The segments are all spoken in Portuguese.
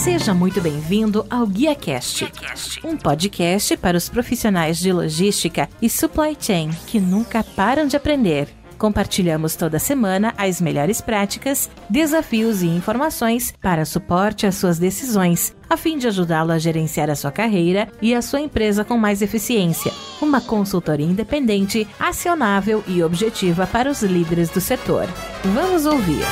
Seja muito bem-vindo ao GuiaCast, um podcast para os profissionais de logística e supply chain que nunca param de aprender. Compartilhamos toda semana as melhores práticas, desafios e informações para suporte às suas decisões, a fim de ajudá-lo a gerenciar a sua carreira e a sua empresa com mais eficiência. Uma consultoria independente, acionável e objetiva para os líderes do setor. Vamos ouvir!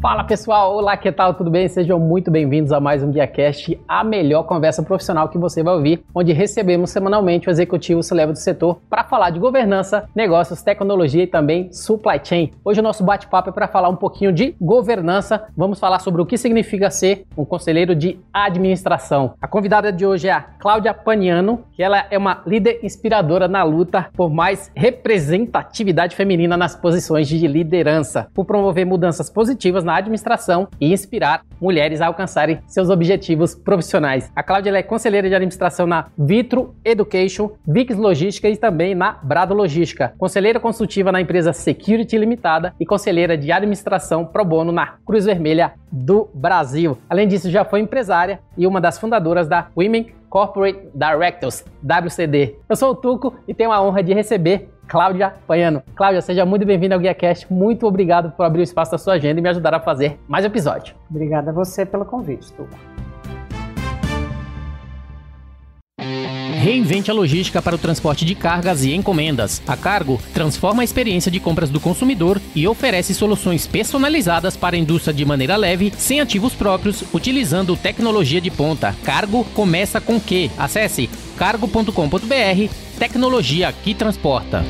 Fala pessoal, olá, que tal? Tudo bem? Sejam muito bem-vindos a mais um GuiaCast, a melhor conversa profissional que você vai ouvir, onde recebemos semanalmente o executivo celebra do setor para falar de governança, negócios, tecnologia e também supply chain. Hoje o nosso bate-papo é para falar um pouquinho de governança. Vamos falar sobre o que significa ser um conselheiro de administração. A convidada de hoje é a Cláudia Paniano, que ela é uma líder inspiradora na luta por mais representatividade feminina nas posições de liderança, por promover mudanças positivas na na administração e inspirar mulheres a alcançarem seus objetivos profissionais. A Cláudia é conselheira de administração na Vitro Education, Vix Logística e também na Brado Logística, conselheira consultiva na empresa Security Limitada e conselheira de administração pro bono na Cruz Vermelha do Brasil. Além disso, já foi empresária e uma das fundadoras da Women Corporate Directors, WCD. Eu sou o Tuco e tenho a honra de receber Cláudia Paiano. Cláudia, seja muito bem-vinda ao GuiaCast. Muito obrigado por abrir o espaço da sua agenda e me ajudar a fazer mais episódio. Obrigada a você pelo convite, Tuca reinvente a logística para o transporte de cargas e encomendas. A Cargo transforma a experiência de compras do consumidor e oferece soluções personalizadas para a indústria de maneira leve, sem ativos próprios, utilizando tecnologia de ponta. Cargo começa com Q. Acesse cargo.com.br, tecnologia que transporta.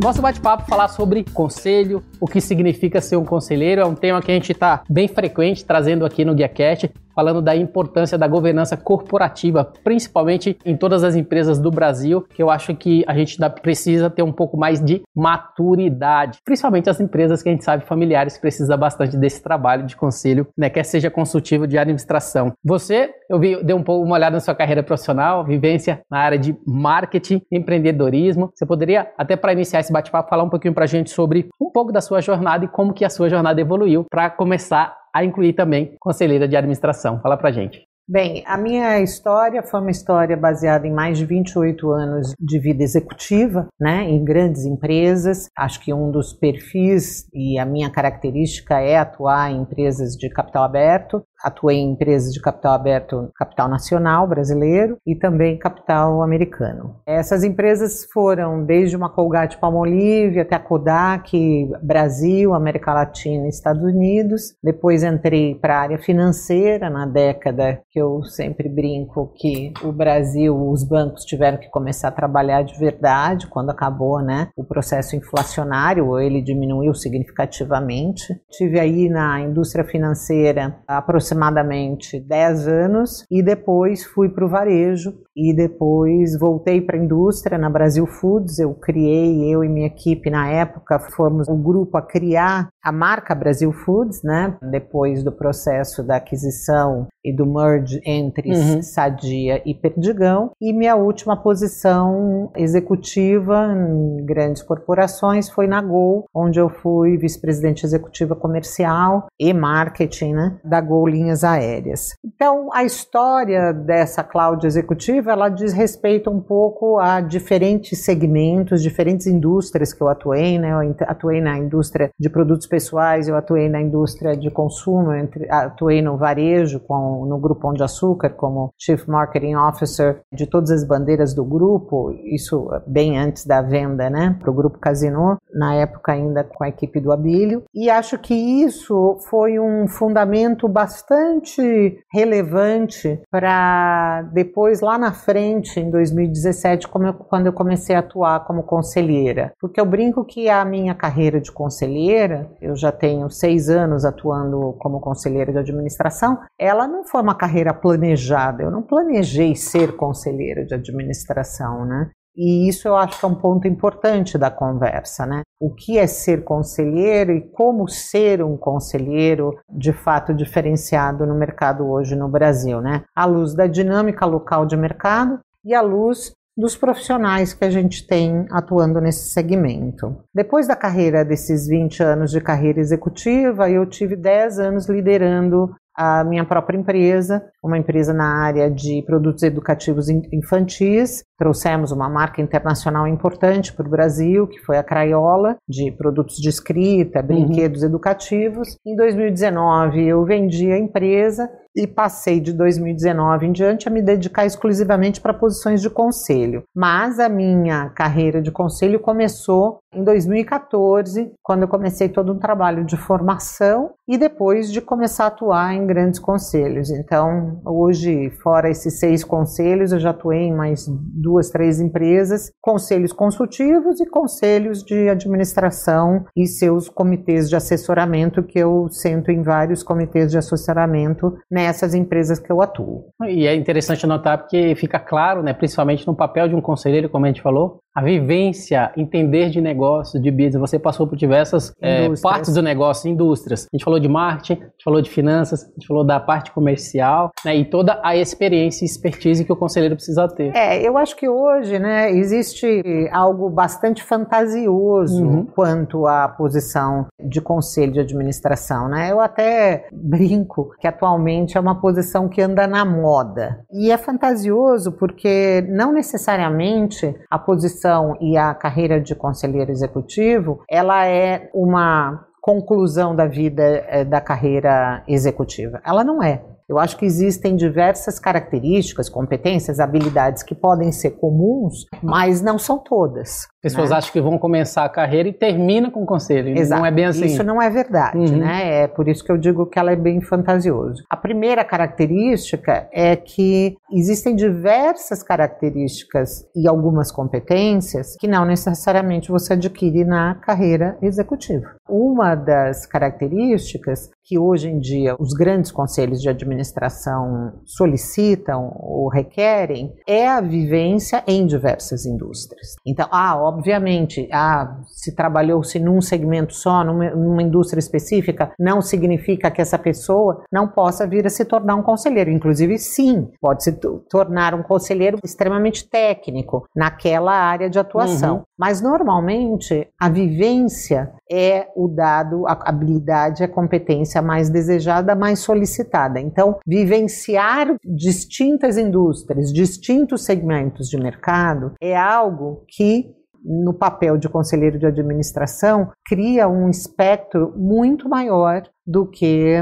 Nosso bate-papo falar sobre conselho, o que significa ser um conselheiro, é um tema que a gente está bem frequente trazendo aqui no GuiaCast falando da importância da governança corporativa, principalmente em todas as empresas do Brasil, que eu acho que a gente precisa ter um pouco mais de maturidade, principalmente as empresas que a gente sabe familiares precisa bastante desse trabalho de conselho, né, quer seja consultivo de administração. Você, eu vi, dei um pouco uma olhada na sua carreira profissional, vivência na área de marketing, empreendedorismo. Você poderia até para iniciar esse bate-papo falar um pouquinho para a gente sobre um pouco da sua jornada e como que a sua jornada evoluiu para começar a incluir também conselheira de administração. Fala pra gente. Bem, a minha história foi uma história baseada em mais de 28 anos de vida executiva, né, em grandes empresas. Acho que um dos perfis e a minha característica é atuar em empresas de capital aberto. Atuei em empresas de capital aberto, capital nacional brasileiro e também capital americano. Essas empresas foram desde uma Colgate Palmolive até a Kodak, Brasil, América Latina e Estados Unidos. Depois entrei para a área financeira na década que eu sempre brinco que o Brasil, os bancos tiveram que começar a trabalhar de verdade quando acabou, né, o processo inflacionário, ele diminuiu significativamente. Tive aí na indústria financeira a aproximadamente 10 anos e depois fui para o varejo e depois voltei para a indústria na Brasil Foods. Eu criei, eu e minha equipe na época, fomos o grupo a criar a marca Brasil Foods, né? Depois do processo da aquisição e do merge entre uhum. Sadia e Perdigão. E minha última posição executiva em grandes corporações foi na Gol, onde eu fui vice-presidente executiva comercial e marketing, né? Da Gol Linhas Aéreas. Então, a história dessa cloud executiva narrativa ela diz respeito um pouco a diferentes segmentos, diferentes indústrias que eu atuei, né? Eu atuei na indústria de produtos pessoais, eu atuei na indústria de consumo, atuei no varejo, com, no grupo onde de Açúcar, como Chief Marketing Officer de todas as bandeiras do grupo, isso bem antes da venda, né? Para o grupo Casino, na época ainda com a equipe do Abílio. E acho que isso foi um fundamento bastante relevante para depois, lá na frente em 2017, eu, quando eu comecei a atuar como conselheira. Porque eu brinco que a minha carreira de conselheira, eu já tenho seis anos atuando como conselheira de administração, ela não foi uma carreira planejada. Eu não planejei ser conselheira de administração, né? E isso eu acho que é um ponto importante da conversa, né? O que é ser conselheiro e como ser um conselheiro de fato diferenciado no mercado hoje no Brasil, né? À luz da dinâmica local de mercado e à luz dos profissionais que a gente tem atuando nesse segmento. Depois da carreira desses 20 anos de carreira executiva, eu tive 10 anos liderando a minha própria empresa, uma empresa na área de produtos educativos infantis. Trouxemos uma marca internacional importante para o Brasil, que foi a Crayola, de produtos de escrita, uhum. brinquedos uhum. educativos. Em 2019, eu vendi a empresa e passei de 2019 em diante a me dedicar exclusivamente para posições de conselho. Mas a minha carreira de conselho começou em 2014, quando eu comecei todo um trabalho de formação e depois de começar a atuar em grandes conselhos. Então, hoje, fora esses seis conselhos, eu já atuei em mais duas, três empresas, conselhos consultivos e conselhos de administração e seus comitês de assessoramento, que eu sento em vários comitês de assessoramento nessa né, nessas empresas que eu atuo. E é interessante notar porque fica claro, né, principalmente no papel de um conselheiro, como a gente falou, a vivência, entender de negócio, de business. Você passou por diversas é, partes do negócio, indústrias. A gente falou de marketing, a gente falou de finanças, a gente falou da parte comercial, né? E toda a experiência e expertise que o conselheiro precisa ter. É, eu acho que hoje, né, existe algo bastante fantasioso uhum. quanto à posição de conselho de administração, né? Eu até brinco que atualmente é uma posição que anda na moda. E é fantasioso porque não necessariamente a posição e a carreira de conselheiro executivo, ela é uma conclusão da vida eh, da carreira executiva. Ela não é. Eu acho que existem diversas características, competências, habilidades que podem ser comuns, mas não são todas. Pessoas né? acham que vão começar a carreira e termina com o conselho. Exato. Não é bem assim. Isso não é verdade, uhum. né? É por isso que eu digo que ela é bem fantasioso. A primeira característica é que existem diversas características e algumas competências que não necessariamente você adquire na carreira executiva. Uma das características que hoje em dia os grandes conselhos de administração solicitam ou requerem é a vivência em diversas indústrias. Então, ah, obviamente, ah, se trabalhou-se num segmento só, numa, numa, indústria específica, não significa que essa pessoa não possa vir a se tornar um conselheiro. Inclusive, sim, pode se tornar um conselheiro extremamente técnico naquela área de atuação. Uhum. Mas, normalmente, a vivência é o dado, a habilidade, a competência mais desejada, mais solicitada. Então, vivenciar distintas indústrias, distintos segmentos de mercado é algo que no papel de conselheiro de administração, cria um espectro muito maior do que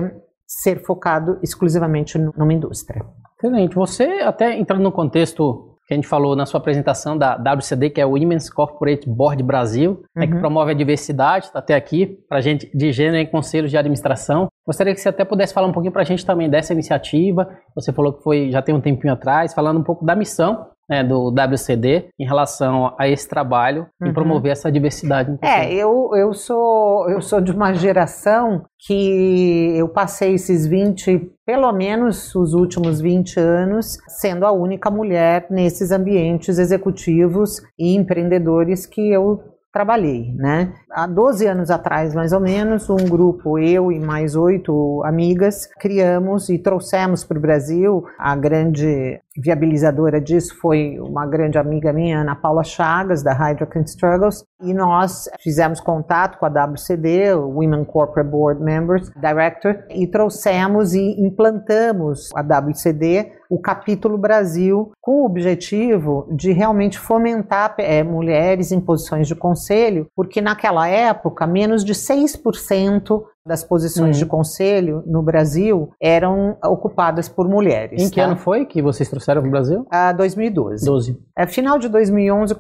ser focado exclusivamente numa indústria. Excelente. Você, até entrando no contexto que a gente falou na sua apresentação da WCD, que é o Women's Corporate Board Brasil, uhum. né, que uhum. promove a diversidade, está até aqui, para gente de gênero em conselhos de administração. Gostaria que você até pudesse falar um pouquinho para a gente também dessa iniciativa. Você falou que foi já tem um tempinho atrás, falando um pouco da missão né, do WCD em relação a esse trabalho uhum. e promover essa diversidade. É, eu, eu, sou, eu sou de uma geração que eu passei esses 20, pelo menos os últimos 20 anos, sendo a única mulher nesses ambientes executivos e empreendedores que eu trabalhei, né? Há 12 anos atrás, mais ou menos, um grupo, eu e mais oito amigas, criamos e trouxemos para o Brasil a grande viabilizadora disso foi uma grande amiga minha, Ana Paula Chagas, da Hydrocan Struggles, e nós fizemos contato com a WCD, Women Corporate Board Members Director, e trouxemos e implantamos a WCD o capítulo Brasil, com o objetivo de realmente fomentar é, mulheres em posições de conselho, porque naquela época menos de 6% das posições uhum. de hum. conselho no Brasil eram ocupadas por mulheres. Em que tá? ano foi que vocês trouxeram para o Brasil? Ah, 2012. 12. É final de 2011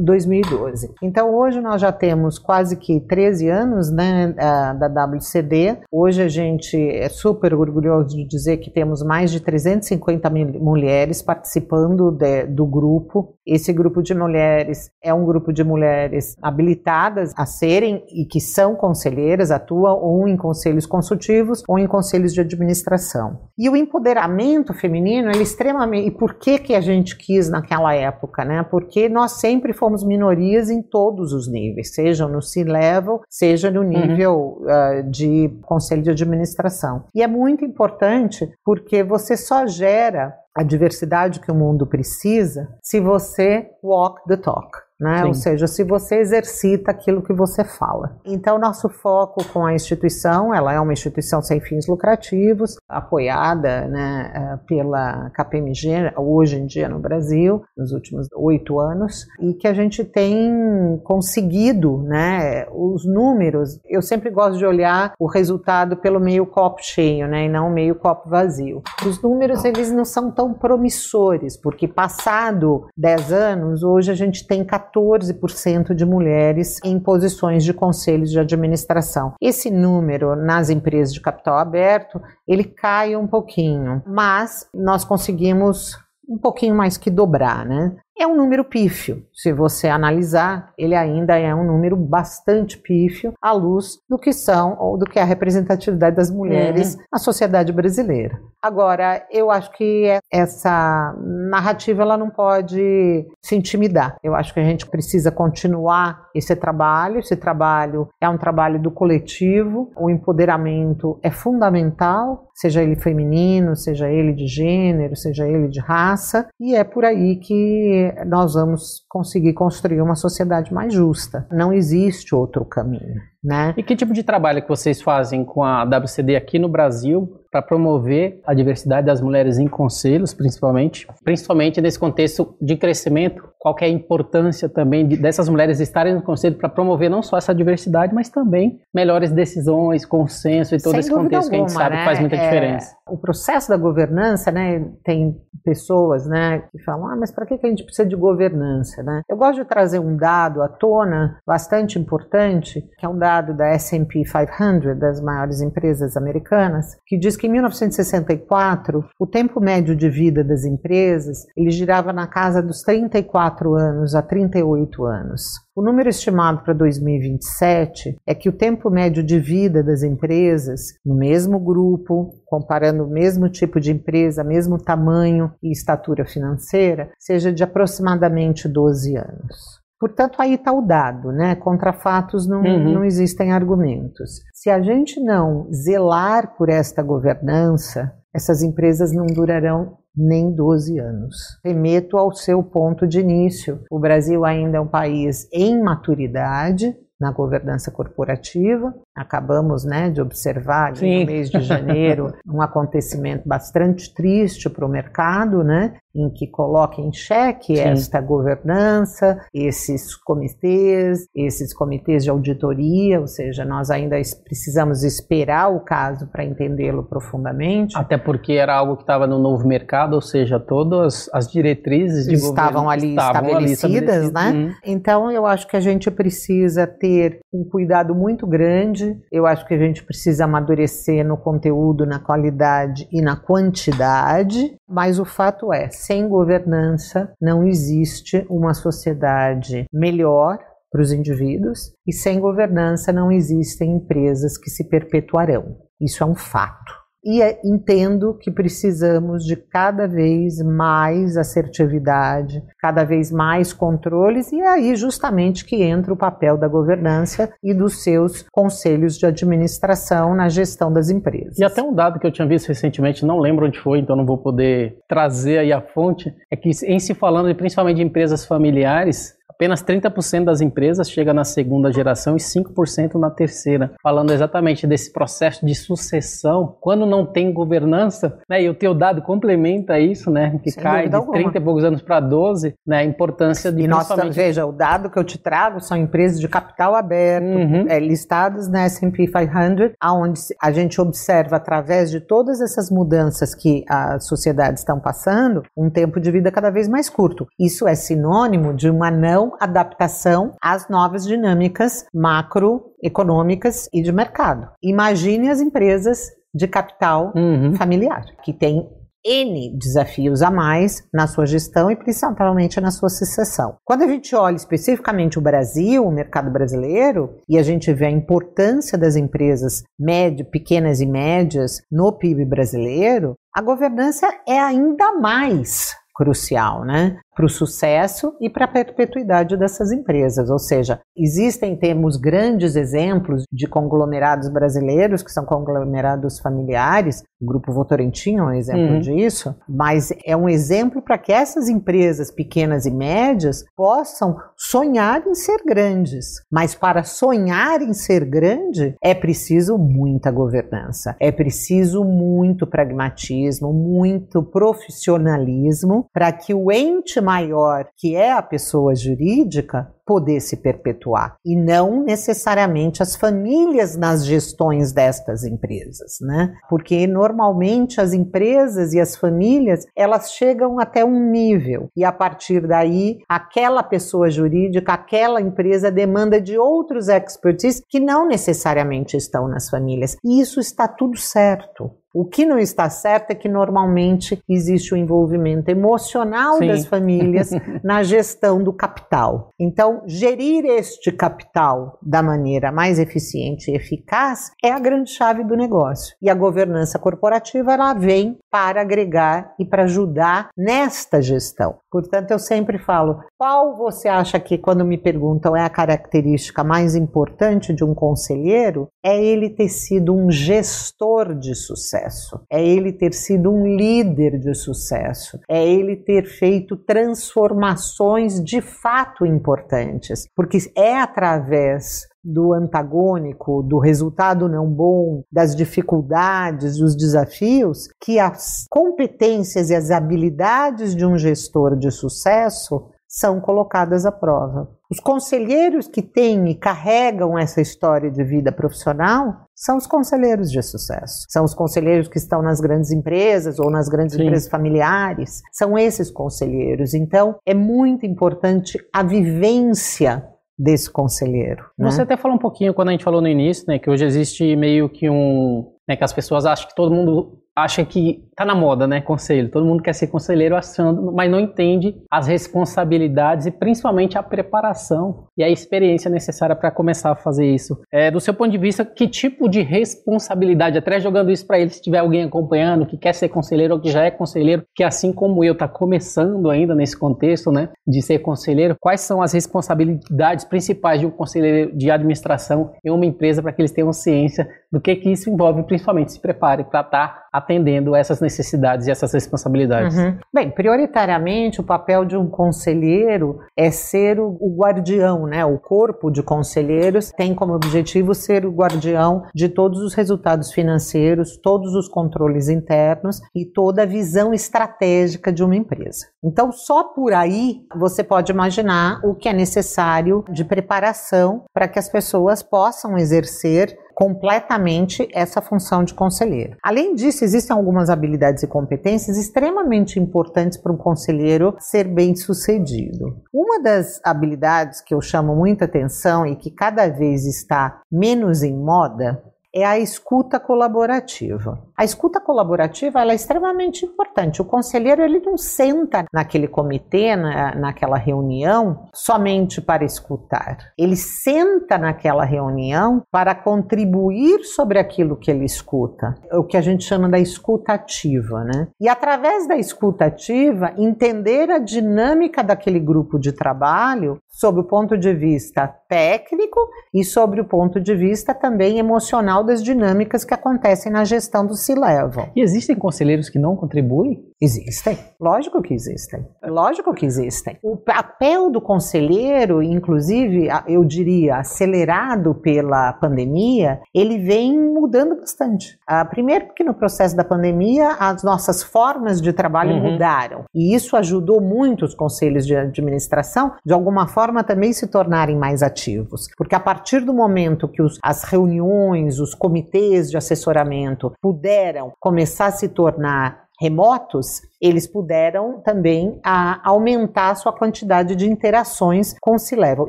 2012. É, então hoje nós já temos quase que 13 anos né, ah, da WCD. Hoje a gente é super orgulhoso de dizer que temos mais de 350 mil mulheres participando de, do grupo. Esse grupo de mulheres é um grupo de mulheres habilitadas a serem e que são conselheiras, atuam ou em conselhos consultivos, ou em conselhos de administração. E o empoderamento feminino, ele é extremamente. E por que, que a gente quis naquela época, né? Porque nós sempre fomos minorias em todos os níveis, seja no C-level, seja no nível uhum. uh, de conselho de administração. E é muito importante porque você só gera a diversidade que o mundo precisa se você walk the talk. Né? Ou seja, se você exercita aquilo que você fala. Então, nosso foco com a instituição, ela é uma instituição sem fins lucrativos, apoiada né, eh, pela KPMG, hoje em dia no Brasil, nos últimos oito anos, e que a gente tem conseguido né, os números. Eu sempre gosto de olhar o resultado pelo meio copo cheio, né, e não meio copo vazio. Os números, eles não são tão promissores, porque passado dez anos, hoje a gente tem 14 14% de mulheres em posições de conselhos de administração. Esse número nas empresas de capital aberto, ele cai um pouquinho, mas nós conseguimos um pouquinho mais que dobrar, né? É um número pífio. Se você analisar, ele ainda é um número bastante pífio à luz do que são ou do que é a representatividade das mulheres uhum. na sociedade brasileira. Agora, eu acho que é, essa narrativa ela não pode se intimidar. Eu acho que a gente precisa continuar esse trabalho. Esse trabalho é um trabalho do coletivo. O empoderamento é fundamental, seja ele feminino, seja ele de gênero, seja ele de raça, e é por aí que nós vamos conseguir construir uma sociedade mais justa. Não existe outro caminho. Né? E que tipo de trabalho que vocês fazem com a WCD aqui no Brasil para promover a diversidade das mulheres em conselhos, principalmente, principalmente nesse contexto de crescimento? Qual é a importância também de, dessas mulheres estarem no conselho para promover não só essa diversidade, mas também melhores decisões, consenso e todo Sem esse contexto alguma, que a gente sabe né? que faz muita é, diferença? O processo da governança, né, tem pessoas, né, que falam, ah, mas para que a gente precisa de governança, né? Eu gosto de trazer um dado à tona bastante importante, que é um dado dado da S&P 500, das maiores empresas americanas, que diz que em 1964 o tempo médio de vida das empresas ele girava na casa dos 34 anos a 38 anos. O número estimado para 2027 é que o tempo médio de vida das empresas, no mesmo grupo, comparando o mesmo tipo de empresa, mesmo tamanho e estatura financeira, seja de aproximadamente 12 anos. Portanto, aí está o dado, né? Contra fatos não, uhum. não existem argumentos. Se a gente não zelar por esta governança, essas empresas não durarão nem 12 anos. Remeto ao seu ponto de início. O Brasil ainda é um país em maturidade na governança corporativa, acabamos né, de observar no mês de janeiro um acontecimento bastante triste para o mercado, né, em que coloca em xeque Sim. esta governança, esses comitês, esses comitês de auditoria, ou seja, nós ainda precisamos esperar o caso para entendê-lo profundamente. Até porque era algo que estava no novo mercado, ou seja, todas as diretrizes de estavam ali estavam estabelecidas, ali estabelecidas né? Hum. Então eu acho que a gente precisa ter um cuidado muito grande eu acho que a gente precisa amadurecer no conteúdo, na qualidade e na quantidade, mas o fato é, sem governança não existe uma sociedade melhor para os indivíduos e sem governança não existem empresas que se perpetuarão. Isso é um fato e é, entendo que precisamos de cada vez mais assertividade, cada vez mais controles, e é aí justamente que entra o papel da governança e dos seus conselhos de administração na gestão das empresas. E até um dado que eu tinha visto recentemente, não lembro onde foi, então não vou poder trazer aí a fonte, é que em se falando principalmente de empresas familiares, apenas 30% das empresas chega na segunda geração e 5% na terceira. Falando exatamente desse processo de sucessão, quando não tem governança, né, e o teu dado complementa isso, né, que Sem cai de 30 e poucos anos para 12, né, a importância de e principalmente... nós, veja, o dado que eu te trago são empresas de capital aberto, uhum. é, listadas na S&P 500, aonde a gente observa através de todas essas mudanças que as sociedades estão passando, um tempo de vida cada vez mais curto. Isso é sinônimo de uma não então adaptação às novas dinâmicas macroeconômicas e de mercado. Imagine as empresas de capital uhum. familiar, que tem N desafios a mais na sua gestão e principalmente na sua sucessão. Quando a gente olha especificamente o Brasil, o mercado brasileiro, e a gente vê a importância das empresas médio, pequenas e médias no PIB brasileiro, a governança é ainda mais crucial, né? Para o sucesso e para a perpetuidade dessas empresas. Ou seja, existem, temos grandes exemplos de conglomerados brasileiros, que são conglomerados familiares, o Grupo Votorantim é um exemplo uhum. disso, mas é um exemplo para que essas empresas pequenas e médias possam sonhar em ser grandes. Mas para sonhar em ser grande, é preciso muita governança, é preciso muito pragmatismo, muito profissionalismo para que o ente maior, que é a pessoa jurídica, poder se perpetuar e não necessariamente as famílias nas gestões destas empresas, né? Porque normalmente as empresas e as famílias elas chegam até um nível e a partir daí aquela pessoa jurídica, aquela empresa demanda de outros expertise que não necessariamente estão nas famílias e isso está tudo certo. O que não está certo é que normalmente existe o um envolvimento emocional Sim. das famílias na gestão do capital. Então, gerir este capital da maneira mais eficiente e eficaz é a grande chave do negócio. E a governança corporativa ela vem para agregar e para ajudar nesta gestão. Portanto, eu sempre falo: qual você acha que, quando me perguntam, é a característica mais importante de um conselheiro? É ele ter sido um gestor de sucesso, é ele ter sido um líder de sucesso, é ele ter feito transformações de fato importantes importantes, porque é através do antagônico, do resultado não bom, das dificuldades, dos desafios, que as competências e as habilidades de um gestor de sucesso são colocadas à prova. Os conselheiros que têm e carregam essa história de vida profissional são os conselheiros de sucesso. São os conselheiros que estão nas grandes empresas ou nas grandes Sim. empresas familiares. São esses conselheiros. Então, é muito importante a vivência desse conselheiro. Né? Você até falou um pouquinho quando a gente falou no início, né, que hoje existe meio que um, né, que as pessoas acham que todo mundo acha que tá na moda, né? Conselho. Todo mundo quer ser conselheiro achando, mas não entende as responsabilidades e principalmente a preparação e a experiência necessária para começar a fazer isso. É, do seu ponto de vista, que tipo de responsabilidade, até jogando isso para ele, se tiver alguém acompanhando que quer ser conselheiro ou que já é conselheiro, que assim como eu tá começando ainda nesse contexto, né, de ser conselheiro, quais são as responsabilidades principais de um conselheiro de administração em uma empresa para que eles tenham ciência do que, que isso envolve, principalmente se prepare para estar tá atendendo essas necessidades e essas responsabilidades. Uhum. Bem, prioritariamente o papel de um conselheiro é ser o, o guardião, né? O corpo de conselheiros tem como objetivo ser o guardião de todos os resultados financeiros, todos os controles internos e toda a visão estratégica de uma empresa. Então, só por aí você pode imaginar o que é necessário de preparação para que as pessoas possam exercer completamente essa função de conselheiro. Além disso, existem algumas habilidades e competências extremamente importantes para um conselheiro ser bem sucedido. Uma das habilidades que eu chamo muita atenção e que cada vez está menos em moda é a escuta colaborativa. A escuta colaborativa é extremamente importante. O conselheiro ele não senta naquele comitê, na, naquela reunião, somente para escutar. Ele senta naquela reunião para contribuir sobre aquilo que ele escuta, é o que a gente chama da escuta ativa, né? E através da escuta ativa, entender a dinâmica daquele grupo de trabalho sobre o ponto de vista técnico e sobre o ponto de vista também emocional das dinâmicas que acontecem na gestão do Cilevo. E existem conselheiros que não contribuem? Existem, lógico que existem, lógico que existem. O papel do conselheiro, inclusive, eu diria, acelerado pela pandemia, ele vem mudando bastante. Ah, primeiro porque no processo da pandemia as nossas formas de trabalho uhum. mudaram e isso ajudou muito os conselhos de administração, de alguma forma, forma também se tornarem mais ativos. Porque a partir do momento que os, as reuniões, os comitês de assessoramento puderam começar a se tornar remotos, eles puderam também a, ah, aumentar a sua quantidade de interações com o C-Level.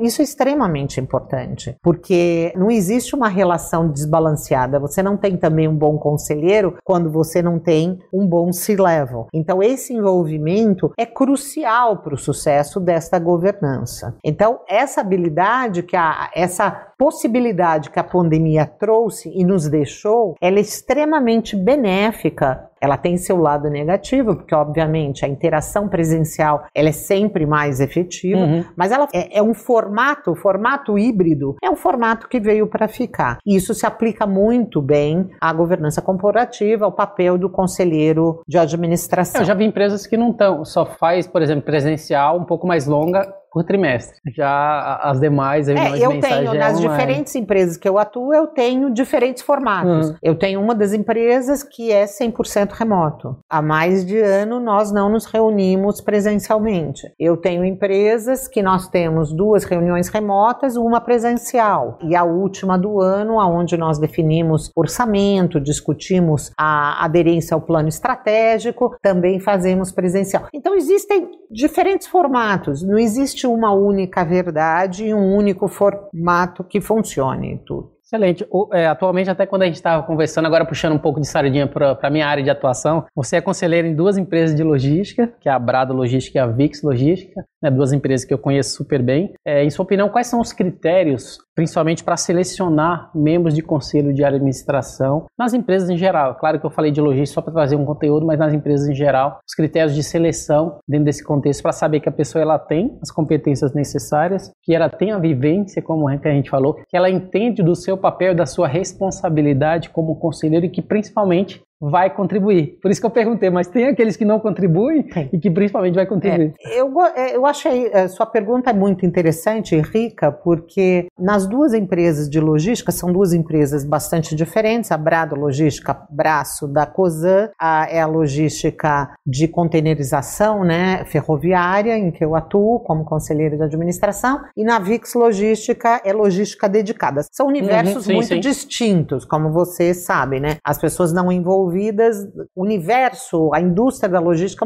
Isso é extremamente importante, porque não existe uma relação desbalanceada. Você não tem também um bom conselheiro quando você não tem um bom C-Level. Então, esse envolvimento é crucial para o sucesso desta governança. Então, essa habilidade, que a, essa possibilidade que a pandemia trouxe e nos deixou, ela é extremamente benéfica ela tem seu lado negativo, porque obviamente a interação presencial ela é sempre mais efetiva, uhum. mas ela é, é um formato, formato híbrido, é um formato que veio para ficar. isso se aplica muito bem à governança corporativa, ao papel do conselheiro de administração. É, eu já vi empresas que não estão, só faz, por exemplo, presencial um pouco mais longa por trimestre. Já as demais reuniões é, eu tenho é nas online. diferentes empresas que eu atuo, eu tenho diferentes formatos. Uhum. Eu tenho uma das empresas que é 100% remoto. Há mais de ano nós não nos reunimos presencialmente. Eu tenho empresas que nós temos duas reuniões remotas, uma presencial e a última do ano, aonde nós definimos orçamento, discutimos a aderência ao plano estratégico, também fazemos presencial. Então existem diferentes formatos. Não existe existe uma única verdade e um único formato que funcione tudo. Excelente. O, é, atualmente, até quando a gente estava conversando, agora puxando um pouco de sardinha para a minha área de atuação, você é conselheiro em duas empresas de logística, que é a Brado Logística e a Vix Logística né, duas empresas que eu conheço super bem. É, em sua opinião, quais são os critérios, principalmente para selecionar membros de conselho de administração nas empresas em geral? Claro que eu falei de logística só para trazer um conteúdo, mas nas empresas em geral, os critérios de seleção dentro desse contexto para saber que a pessoa ela tem as competências necessárias, que ela tem a vivência, como a gente falou, que ela entende do seu papel, da sua responsabilidade como conselheiro e que principalmente vai contribuir. Por isso que eu perguntei, mas tem aqueles que não contribuem tem. e que principalmente vai contribuir. É, eu, é, eu achei, é, sua pergunta é muito interessante e rica, porque nas duas empresas de logística, são duas empresas bastante diferentes, a Brado Logística, braço da COSAN, é a logística de containerização né, ferroviária, em que eu atuo como conselheiro de administração, e na VIX Logística é logística dedicada. São universos uhum, sim, muito sim. distintos, como vocês sabem, né? As pessoas não envolvem envolvidas. O universo, a indústria da logística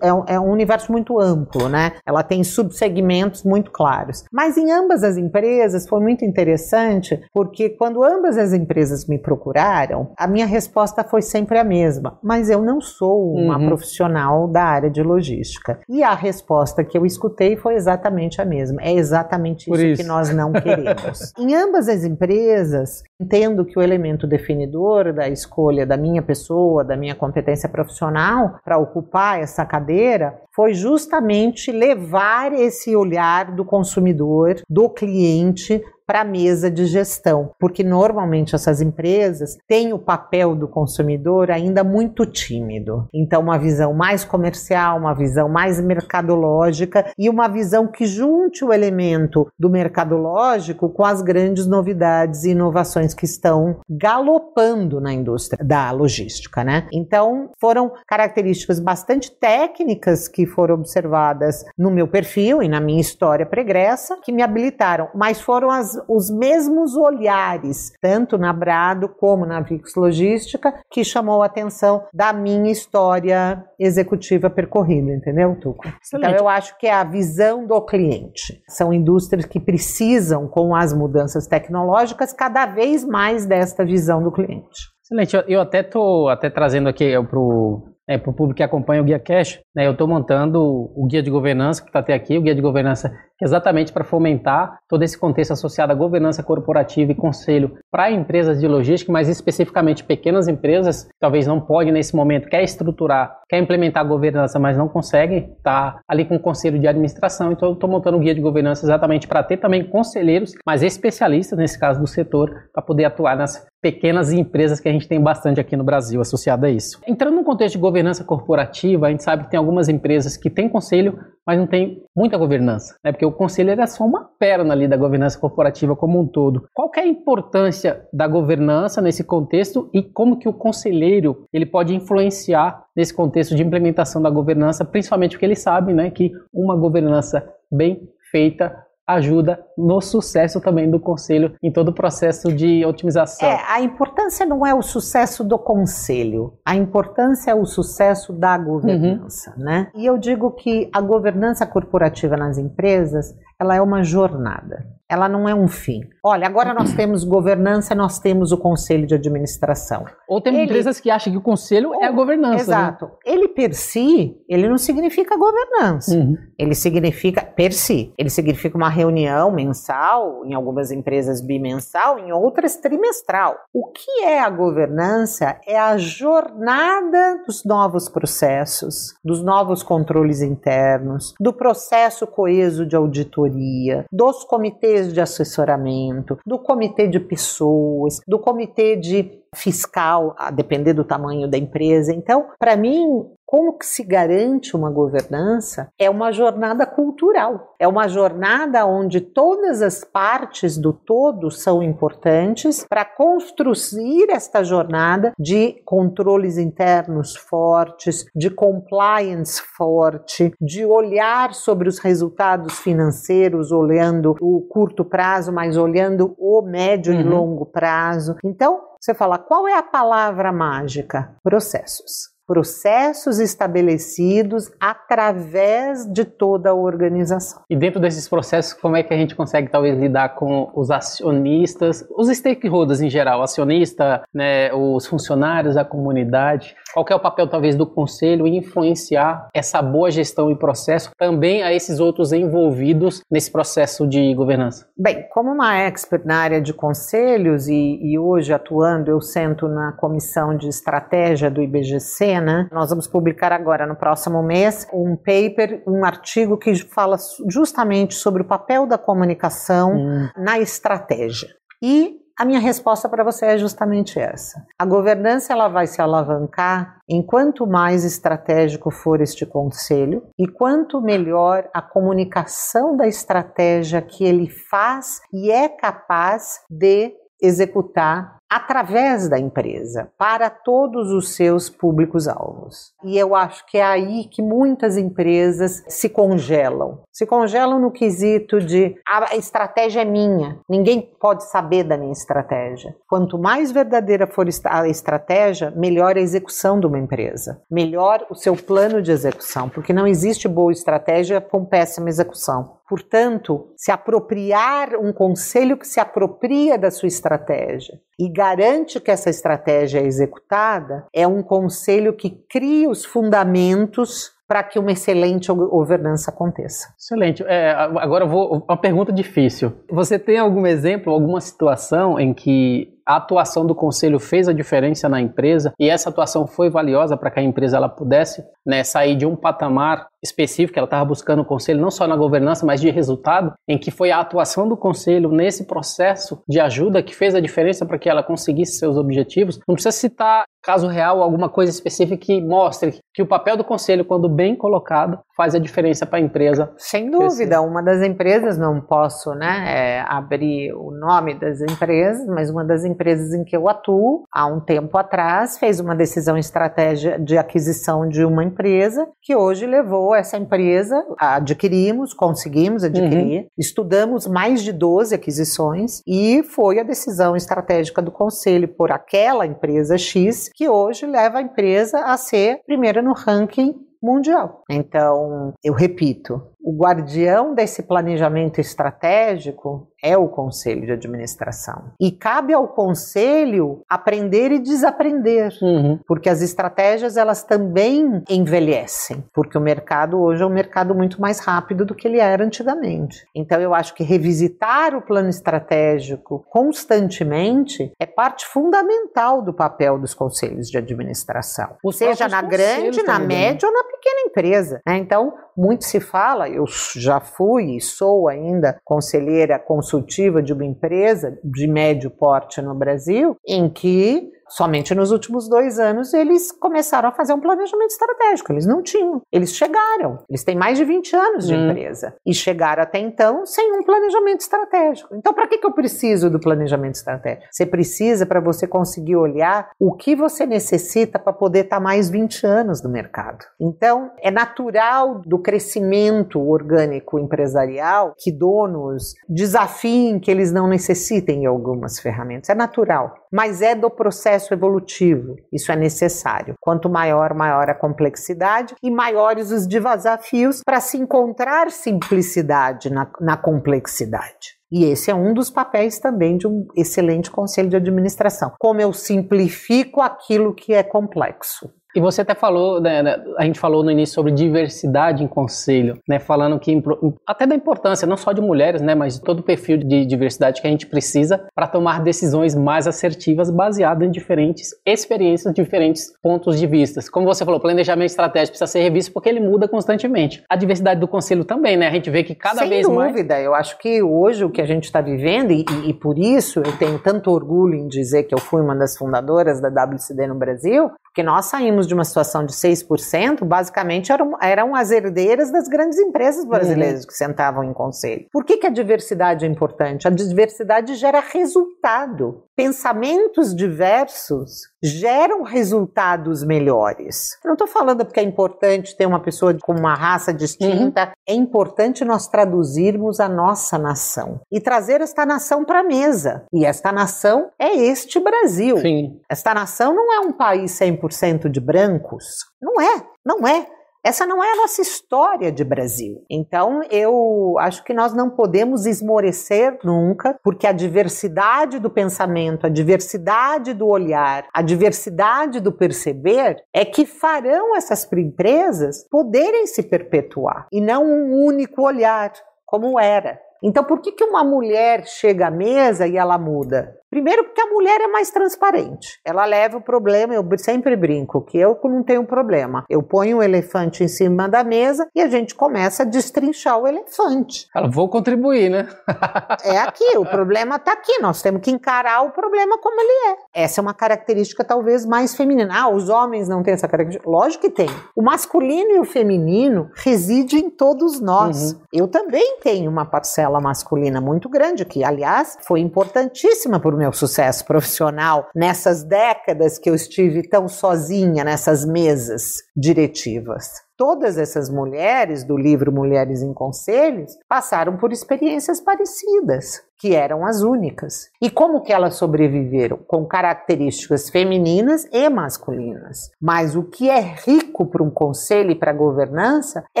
é, é, é um universo muito amplo, né? Ela tem subsegmentos muito claros. Mas em ambas as empresas foi muito interessante, porque quando ambas as empresas me procuraram, a minha resposta foi sempre a mesma. Mas eu não sou uma uhum. profissional da área de logística. E a resposta que eu escutei foi exatamente a mesma. É exatamente isso, isso. que nós não queremos. em ambas as empresas, entendo que o elemento definidor da escolha da minha pessoa, da minha competência profissional para ocupar essa cadeira foi justamente levar esse olhar do consumidor, do cliente para a mesa de gestão, porque normalmente essas empresas têm o papel do consumidor ainda muito tímido. Então, uma visão mais comercial, uma visão mais mercadológica e uma visão que junte o elemento do mercadológico com as grandes novidades e inovações que estão galopando na indústria da logística, né? Então, foram características bastante técnicas que foram observadas no meu perfil e na minha história pregressa que me habilitaram, mas foram as os mesmos olhares, tanto na Brado como na Vix Logística, que chamou a atenção da minha história executiva percorrida, entendeu, Tuco? Então, Excelente. Então eu acho que é a visão do cliente. São indústrias que precisam, com as mudanças tecnológicas, cada vez mais desta visão do cliente. Excelente, eu, eu até estou até trazendo aqui para o né, para o público que acompanha o Guia Cash, né, eu estou montando o Guia de Governança, que está até aqui, o Guia de Governança, é exatamente para fomentar todo esse contexto associado à governança corporativa e conselho para empresas de logística, mas especificamente pequenas empresas, que talvez não podem nesse momento, quer estruturar, quer implementar a governança, mas não conseguem, está ali com o conselho de administração, então eu estou montando o Guia de Governança exatamente para ter também conselheiros, mas especialistas, nesse caso do setor, para poder atuar nessa, pequenas empresas que a gente tem bastante aqui no Brasil associada a isso. Entrando no contexto de governança corporativa, a gente sabe que tem algumas empresas que têm conselho, mas não tem muita governança, né? porque o conselho era só uma perna ali da governança corporativa como um todo. Qual é a importância da governança nesse contexto e como que o conselheiro ele pode influenciar nesse contexto de implementação da governança, principalmente porque ele sabe né, que uma governança bem feita ajuda no sucesso também do conselho em todo o processo de otimização. É, a importância não é o sucesso do conselho, a importância é o sucesso da governança, uhum. né? E eu digo que a governança corporativa nas empresas, ela é uma jornada ela não é um fim. Olha, agora nós temos governança, nós temos o conselho de administração. Ou tem ele, empresas que acham que o conselho ou, é a governança. Né? Exato. Né? Ele per si, ele não significa governança. Uhum. Ele significa per si. Ele significa uma reunião mensal, em algumas empresas bimensal, em outras trimestral. O que é a governança? É a jornada dos novos processos, dos novos controles internos, do processo coeso de auditoria, dos comitês comitês de assessoramento, do comitê de pessoas, do comitê de fiscal, a depender do tamanho da empresa. Então, para mim, como que se garante uma governança é uma jornada cultural, é uma jornada onde todas as partes do todo são importantes para construir esta jornada de controles internos fortes, de compliance forte, de olhar sobre os resultados financeiros, olhando o curto prazo, mas olhando o médio uhum. e longo prazo. Então, você fala, qual é a palavra mágica? Processos processos estabelecidos através de toda a organização. E dentro desses processos, como é que a gente consegue talvez lidar com os acionistas, os stakeholders em geral, acionista, né, os funcionários, a comunidade? Qual é o papel talvez do conselho em influenciar essa boa gestão e processo também a esses outros envolvidos nesse processo de governança? Bem, como uma expert na área de conselhos e, e hoje atuando, eu sento na comissão de estratégia do IBGC né? Nós vamos publicar agora, no próximo mês, um paper, um artigo que fala justamente sobre o papel da comunicação hum. na estratégia. E a minha resposta para você é justamente essa. A governança ela vai se alavancar enquanto mais estratégico for este conselho e quanto melhor a comunicação da estratégia que ele faz e é capaz de executar através da empresa para todos os seus públicos-alvos. E eu acho que é aí que muitas empresas se congelam. Se congelam no quesito de ah, a estratégia é minha, ninguém pode saber da minha estratégia. Quanto mais verdadeira for a estratégia, melhor a execução de uma empresa, melhor o seu plano de execução, porque não existe boa estratégia com péssima execução. Portanto, se apropriar um conselho que se apropria da sua estratégia e garante que essa estratégia é executada, é um conselho que cria os fundamentos para que uma excelente governança aconteça. Excelente. É, agora vou uma pergunta difícil. Você tem algum exemplo, alguma situação em que a atuação do conselho fez a diferença na empresa e essa atuação foi valiosa para que a empresa ela pudesse né, sair de um patamar específica, ela estava buscando o conselho não só na governança, mas de resultado, em que foi a atuação do conselho nesse processo de ajuda que fez a diferença para que ela conseguisse seus objetivos. Não precisa citar caso real, alguma coisa específica que mostre que o papel do conselho, quando bem colocado, faz a diferença para a empresa. Sem dúvida, crescer. uma das empresas, não posso né, é, abrir o nome das empresas, mas uma das empresas em que eu atuo, há um tempo atrás, fez uma decisão estratégia de aquisição de uma empresa que hoje levou essa empresa, adquirimos, conseguimos adquirir, uhum. estudamos mais de 12 aquisições e foi a decisão estratégica do conselho por aquela empresa X que hoje leva a empresa a ser primeira no ranking mundial. Então, eu repito, o guardião desse planejamento estratégico é o conselho de administração. E cabe ao conselho aprender e desaprender, uhum. porque as estratégias elas também envelhecem, porque o mercado hoje é um mercado muito mais rápido do que ele era antigamente. Então eu acho que revisitar o plano estratégico constantemente é parte fundamental do papel dos conselhos de administração, Os seja na grande, na né? média ou na pequena empresa. Né? Então muito se fala eu já fui e sou ainda conselheira consultiva de uma empresa de médio porte no Brasil, em que Somente nos últimos dois anos eles começaram a fazer um planejamento estratégico. Eles não tinham. Eles chegaram. Eles têm mais de 20 anos de hum. empresa e chegaram até então sem um planejamento estratégico. Então, para que, que eu preciso do planejamento estratégico? Você precisa para você conseguir olhar o que você necessita para poder estar tá mais 20 anos no mercado. Então, é natural do crescimento orgânico empresarial que donos desafiem que eles não necessitem algumas ferramentas. É natural mas é do processo evolutivo. Isso é necessário. Quanto maior, maior a complexidade e maiores os desafios para se encontrar simplicidade na, na complexidade. E esse é um dos papéis também de um excelente conselho de administração. Como eu simplifico aquilo que é complexo. E você até falou, né, né, a gente falou no início sobre diversidade em conselho, né, falando que até da importância não só de mulheres, né, mas todo o perfil de diversidade que a gente precisa para tomar decisões mais assertivas baseadas em diferentes experiências, diferentes pontos de vista. Como você falou, planejamento estratégico precisa ser revisto porque ele muda constantemente. A diversidade do conselho também, né? A gente vê que cada Sem vez dúvida, mais. Sem dúvida, eu acho que hoje o que a gente está vivendo, e, e, por isso eu tenho tanto orgulho em dizer que eu fui uma das fundadoras da WCD no Brasil, porque nós saímos de uma situação de 6%, basicamente eram, eram as herdeiras das grandes empresas brasileiras uhum. que sentavam em conselho. Por que, que a diversidade é importante? A diversidade gera resultado. Pensamentos diversos geram resultados melhores. não estou falando porque é importante ter uma pessoa com uma raça distinta, uhum. é importante nós traduzirmos a nossa nação e trazer esta nação para a mesa. E esta nação é este Brasil. Sim. Esta nação não é um país 100% de brancos. Não é, não é. Essa não é a nossa história de Brasil. Então, eu acho que nós não podemos esmorecer nunca, porque a diversidade do pensamento, a diversidade do olhar, a diversidade do perceber é que farão essas empresas poderem se perpetuar e não um único olhar, como era. Então, por que, que uma mulher chega à mesa e ela muda? Primeiro, porque a mulher é mais transparente. Ela leva o problema, eu sempre brinco que eu não tenho problema. Eu ponho o um elefante em cima da mesa e a gente começa a destrinchar o elefante. Ela, vou contribuir, né? é aqui, o problema está aqui. Nós temos que encarar o problema como ele é. Essa é uma característica talvez mais feminina. Ah, os homens não têm essa característica. Lógico que tem. O masculino e o feminino residem em todos nós. Uhum. Eu também tenho uma parcela masculina muito grande, que, aliás, foi importantíssima para meu sucesso profissional nessas décadas que eu estive tão sozinha nessas mesas diretivas. Todas essas mulheres do livro Mulheres em Conselhos passaram por experiências parecidas que eram as únicas. E como que elas sobreviveram? Com características femininas e masculinas. Mas o que é rico para um conselho e para a governança é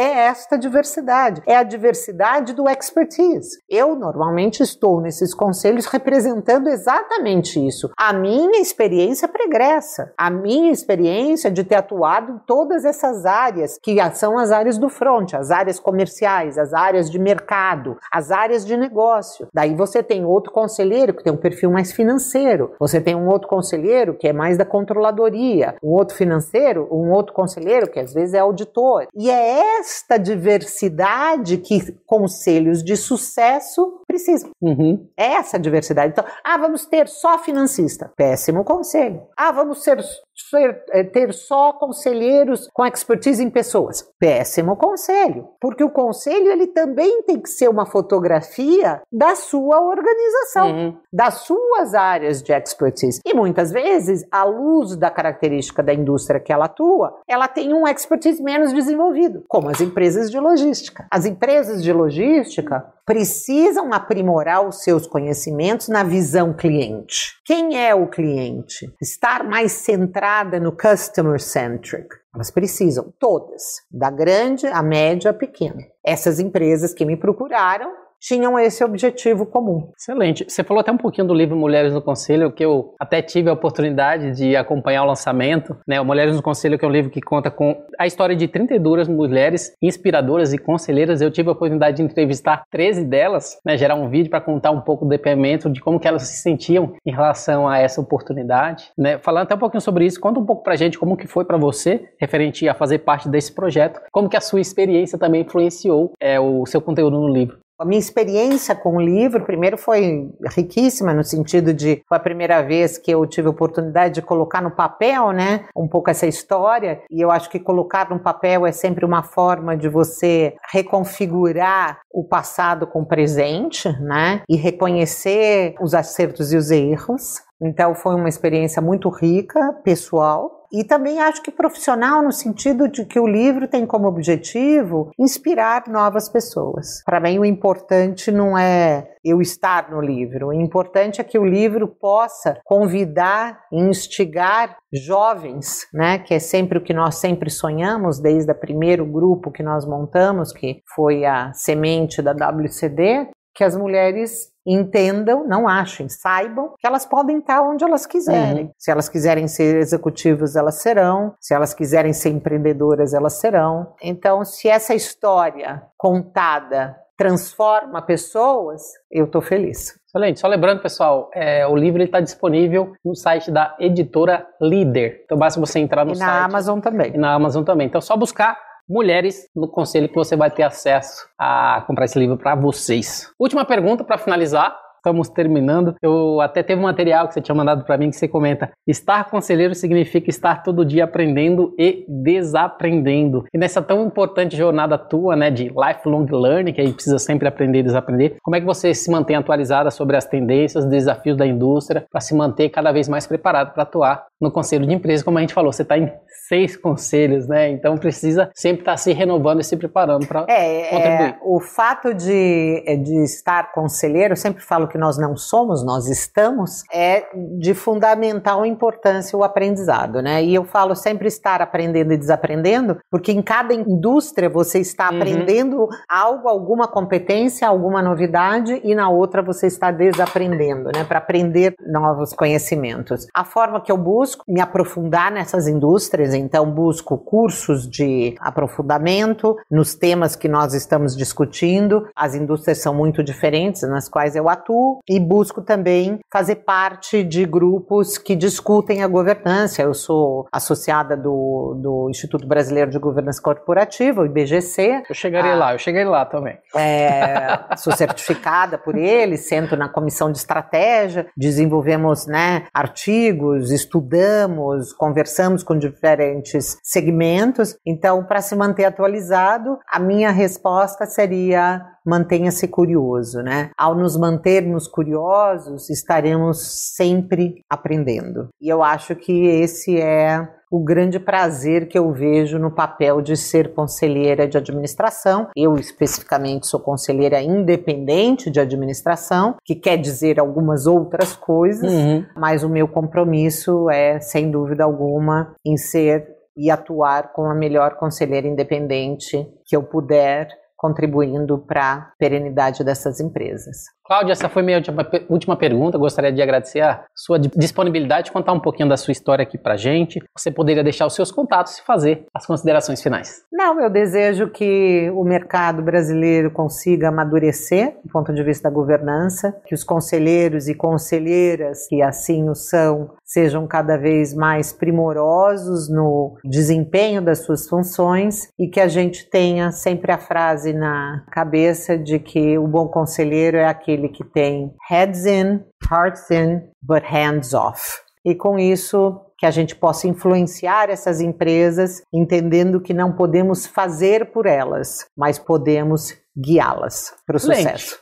esta diversidade, é a diversidade do expertise. Eu normalmente estou nesses conselhos representando exatamente isso. A minha experiência pregressa, a minha experiência de ter atuado em todas essas áreas, que são as áreas do front, as áreas comerciais, as áreas de mercado, as áreas de negócio. Daí você você tem outro conselheiro que tem um perfil mais financeiro, você tem um outro conselheiro que é mais da controladoria, um outro financeiro, um outro conselheiro que às vezes é auditor. E é esta diversidade que conselhos de sucesso precisam. Uhum. É essa diversidade. Então, ah, vamos ter só financista. Péssimo conselho. Ah, vamos ser, ser, eh, ter só conselheiros com expertise em pessoas. Péssimo conselho, porque o conselho ele também tem que ser uma fotografia da sua organização, uhum. das suas áreas de expertise. E muitas vezes, à luz da característica da indústria que ela atua, ela tem um expertise menos desenvolvido, como as empresas de logística. As empresas de logística precisam aprimorar os seus conhecimentos na visão cliente. Quem é o cliente? Estar mais centrado focada no customer centric. Elas precisam, todas, da grande à média à pequena. Essas empresas que me procuraram tinham esse objetivo comum. Excelente. Você falou até um pouquinho do livro Mulheres no Conselho, que eu até tive a oportunidade de acompanhar o lançamento. Né? O Mulheres no Conselho, que é um livro que conta com a história de 32 mulheres inspiradoras e conselheiras. Eu tive a oportunidade de entrevistar 13 delas, né? gerar um vídeo para contar um pouco do depoimento de como que elas se sentiam em relação a essa oportunidade. Né? Falando até um pouquinho sobre isso, conta um pouco para gente como que foi para você, referente a fazer parte desse projeto, como que a sua experiência também influenciou é, o seu conteúdo no livro. A minha experiência com o livro, primeiro, foi riquíssima, no sentido de foi a primeira vez que eu tive a oportunidade de colocar no papel, né, um pouco essa história. E eu acho que colocar no papel é sempre uma forma de você reconfigurar o passado com o presente, né, e reconhecer os acertos e os erros. Então foi uma experiência muito rica, pessoal, e também acho que profissional no sentido de que o livro tem como objetivo inspirar novas pessoas. Para mim, o importante não é eu estar no livro, o importante é que o livro possa convidar e instigar jovens, né, que é sempre o que nós sempre sonhamos desde o primeiro grupo que nós montamos, que foi a semente da WCD, que as mulheres entendam, não achem, saibam que elas podem estar onde elas quiserem. Uhum. Se elas quiserem ser executivas, elas serão. Se elas quiserem ser empreendedoras, elas serão. Então, se essa história contada transforma pessoas, eu estou feliz. Excelente. Só lembrando, pessoal, é, o livro está disponível no site da editora Líder. Então basta você entrar no e na site. na Amazon também. E na Amazon também. Então é só buscar mulheres no conselho que você vai ter acesso a comprar esse livro para vocês. Última pergunta para finalizar. Estamos terminando. Eu até teve um material que você tinha mandado para mim que você comenta: estar conselheiro significa estar todo dia aprendendo e desaprendendo. E nessa tão importante jornada tua, né, de lifelong learning, que aí precisa sempre aprender e desaprender, como é que você se mantém atualizada sobre as tendências, desafios da indústria, para se manter cada vez mais preparado para atuar no conselho de empresa, como a gente falou, você está em seis conselhos, né? Então precisa sempre estar tá se renovando e se preparando para é, é, contribuir. É, o fato de, é, de estar conselheiro, eu sempre falo que nós não somos, nós estamos, é de fundamental importância o aprendizado, né? E eu falo sempre estar aprendendo e desaprendendo, porque em cada indústria você está uhum. aprendendo algo, alguma competência, alguma novidade, e na outra você está desaprendendo, né? Para aprender novos conhecimentos. A forma que eu busco busco me aprofundar nessas indústrias, então busco cursos de aprofundamento nos temas que nós estamos discutindo. As indústrias são muito diferentes nas quais eu atuo e busco também fazer parte de grupos que discutem a governança. Eu sou associada do, do Instituto Brasileiro de Governança Corporativa, o IBGC. Eu chegarei ah, lá, eu cheguei lá também. É, sou certificada por ele, sento na comissão de estratégia, desenvolvemos né, artigos, estudamos estudamos, conversamos com diferentes segmentos. Então, para se manter atualizado, a minha resposta seria mantenha-se curioso, né? Ao nos mantermos curiosos, estaremos sempre aprendendo. E eu acho que esse é o grande prazer que eu vejo no papel de ser conselheira de administração. Eu, especificamente, sou conselheira independente de administração, que quer dizer algumas outras coisas, uhum. mas o meu compromisso é, sem dúvida alguma, em ser e atuar com a melhor conselheira independente que eu puder contribuindo para a perenidade dessas empresas. Cláudia, essa foi minha última pergunta. Gostaria de agradecer a sua disponibilidade, contar um pouquinho da sua história aqui para gente. Você poderia deixar os seus contatos e fazer as considerações finais. Não, eu desejo que o mercado brasileiro consiga amadurecer do ponto de vista da governança, que os conselheiros e conselheiras que assim o são sejam cada vez mais primorosos no desempenho das suas funções e que a gente tenha sempre a frase na cabeça de que o bom conselheiro é aquele que tem heads in, hearts in, but hands off. E com isso, que a gente possa influenciar essas empresas, entendendo que não podemos fazer por elas, mas podemos guiá-las para o sucesso.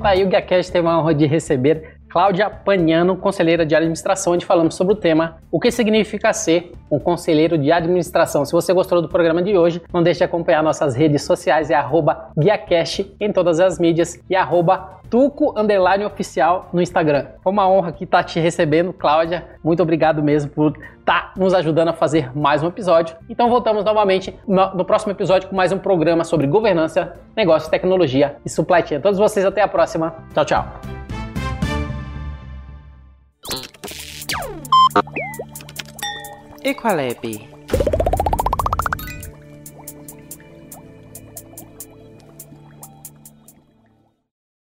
Aí o GaCast tem é uma honra de receber Cláudia Paniano, conselheira de administração, onde falamos sobre o tema O que significa ser um conselheiro de administração. Se você gostou do programa de hoje, não deixe de acompanhar nossas redes sociais, é arroba GuiaCast em todas as mídias e arroba Tuco Underline Oficial no Instagram. Foi uma honra aqui estar tá te recebendo, Cláudia. Muito obrigado mesmo por estar tá nos ajudando a fazer mais um episódio. Então voltamos novamente no, no próximo episódio com mais um programa sobre governança, negócios, tecnologia e supply chain. Todos vocês até a próxima. Tchau, tchau. Equalab é,